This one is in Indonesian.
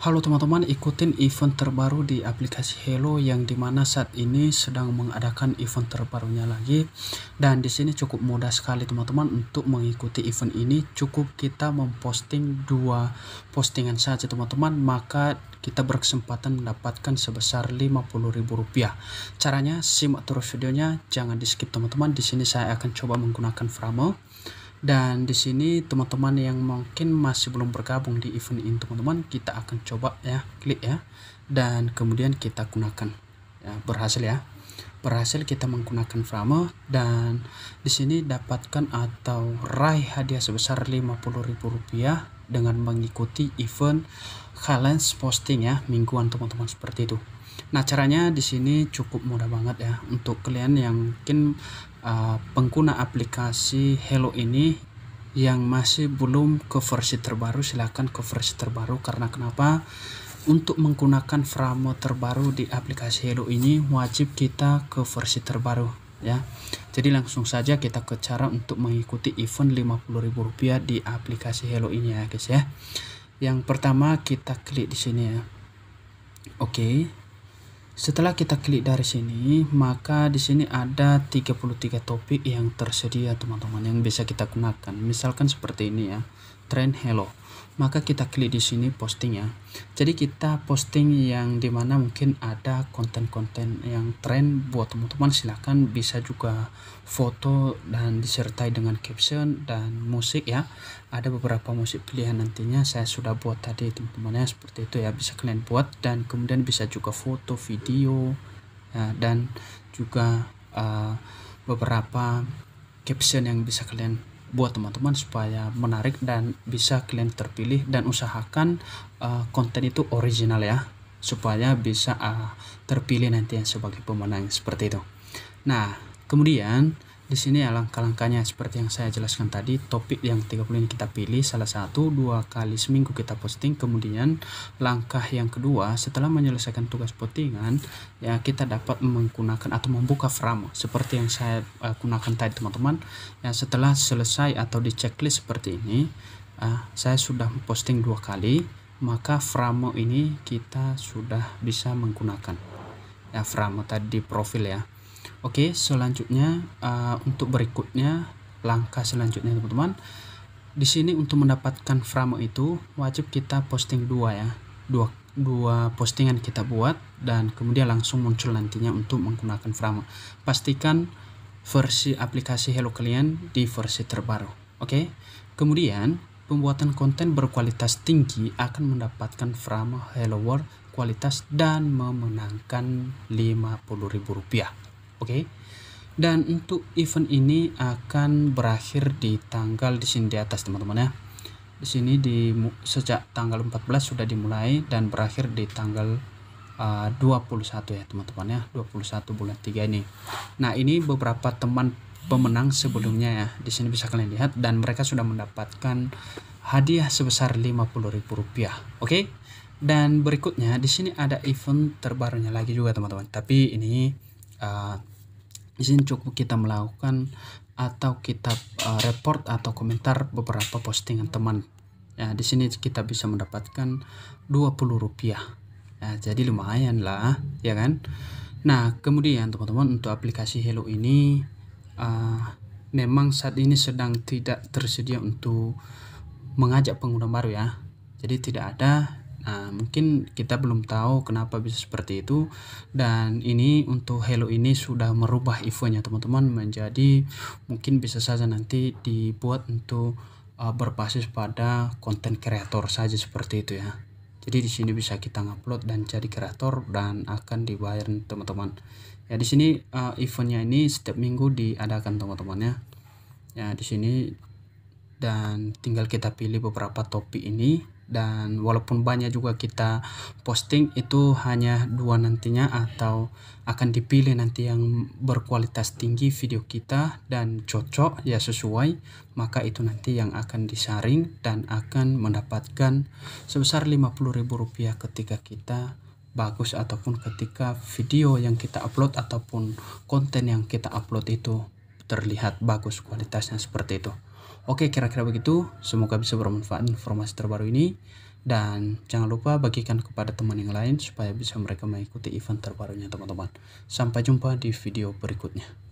Halo teman-teman, ikutin event terbaru di aplikasi Hello yang dimana saat ini sedang mengadakan event terbarunya lagi. Dan di sini cukup mudah sekali teman-teman untuk mengikuti event ini. Cukup kita memposting dua postingan saja teman-teman, maka kita berkesempatan mendapatkan sebesar Rp50.000. Caranya simak terus videonya, jangan di skip teman-teman. Di sini saya akan coba menggunakan Framo. Dan di sini teman-teman yang mungkin masih belum bergabung di event ini teman-teman, kita akan coba ya, klik ya. Dan kemudian kita gunakan. Ya, berhasil ya. Berhasil kita menggunakan frame dan di sini dapatkan atau raih hadiah sebesar Rp50.000 dengan mengikuti event Valence posting ya mingguan teman-teman seperti itu. Nah caranya di sini cukup mudah banget ya untuk kalian yang mungkin uh, pengguna aplikasi Hello ini yang masih belum ke versi terbaru silahkan ke versi terbaru karena kenapa untuk menggunakan framework terbaru di aplikasi Hello ini wajib kita ke versi terbaru ya. Jadi langsung saja kita ke cara untuk mengikuti event rp rupiah di aplikasi Hello ini ya guys ya yang pertama kita klik di sini ya oke setelah kita klik dari sini maka di sini ada 33 topik yang tersedia teman-teman yang bisa kita gunakan misalkan seperti ini ya trend hello maka kita klik di sini posting ya jadi kita posting yang dimana mungkin ada konten-konten yang trend buat teman-teman silahkan bisa juga foto dan disertai dengan caption dan musik ya ada beberapa musik pilihan nantinya saya sudah buat tadi teman-teman ya seperti itu ya bisa kalian buat dan kemudian bisa juga foto video ya, dan juga uh, beberapa caption yang bisa kalian buat teman-teman supaya menarik dan bisa kalian terpilih dan usahakan uh, konten itu original ya supaya bisa uh, terpilih nanti sebagai pemenang seperti itu. Nah, kemudian di sini ya langkah-langkahnya seperti yang saya jelaskan tadi topik yang 30 ini kita pilih salah satu dua kali seminggu kita posting kemudian langkah yang kedua setelah menyelesaikan tugas postingan ya kita dapat menggunakan atau membuka frame seperti yang saya uh, gunakan tadi teman-teman ya setelah selesai atau di checklist seperti ini uh, saya sudah posting dua kali maka frame ini kita sudah bisa menggunakan ya frame tadi profil ya Oke, selanjutnya uh, untuk berikutnya langkah selanjutnya teman-teman. Di sini untuk mendapatkan frame itu wajib kita posting dua ya, dua, dua postingan kita buat dan kemudian langsung muncul nantinya untuk menggunakan frame. Pastikan versi aplikasi Hello kalian di versi terbaru. Oke, kemudian pembuatan konten berkualitas tinggi akan mendapatkan frame Hello World kualitas dan memenangkan Rp50.000. Oke. Okay? Dan untuk event ini akan berakhir di tanggal di sini di atas teman-teman ya. Di sini di sejak tanggal 14 sudah dimulai dan berakhir di tanggal ah, uh, 21 ya teman-teman ya. 21 bulan 3 ini. Nah, ini beberapa teman pemenang sebelumnya ya. Di sini bisa kalian lihat dan mereka sudah mendapatkan hadiah sebesar Rp50.000. Oke. Dan berikutnya di sini ada event terbarunya lagi juga teman-teman. Tapi ini uh, di sini cukup kita melakukan atau kita eh, report atau komentar beberapa postingan teman ya di sini kita bisa mendapatkan 20 rupiah ya, jadi lumayan lah ya kan nah kemudian teman-teman untuk aplikasi Hello ini uh, memang saat ini sedang tidak tersedia untuk mengajak pengguna baru ya jadi tidak ada Nah, mungkin kita belum tahu kenapa bisa seperti itu dan ini untuk Hello ini sudah merubah eventnya teman-teman menjadi mungkin bisa saja nanti dibuat untuk uh, berbasis pada konten kreator saja seperti itu ya. Jadi di sini bisa kita upload dan jadi kreator dan akan dibayar teman-teman. Ya di sini uh, eh, eventnya ini setiap minggu diadakan teman-teman ya. Ya di sini dan tinggal kita pilih beberapa topik ini dan walaupun banyak juga kita posting itu hanya dua nantinya atau akan dipilih nanti yang berkualitas tinggi video kita dan cocok ya sesuai maka itu nanti yang akan disaring dan akan mendapatkan sebesar Rp50.000 ketika kita bagus ataupun ketika video yang kita upload ataupun konten yang kita upload itu terlihat bagus kualitasnya seperti itu. Oke, kira-kira begitu. Semoga bisa bermanfaat informasi terbaru ini. Dan jangan lupa bagikan kepada teman yang lain supaya bisa mereka mengikuti event terbarunya teman-teman. Sampai jumpa di video berikutnya.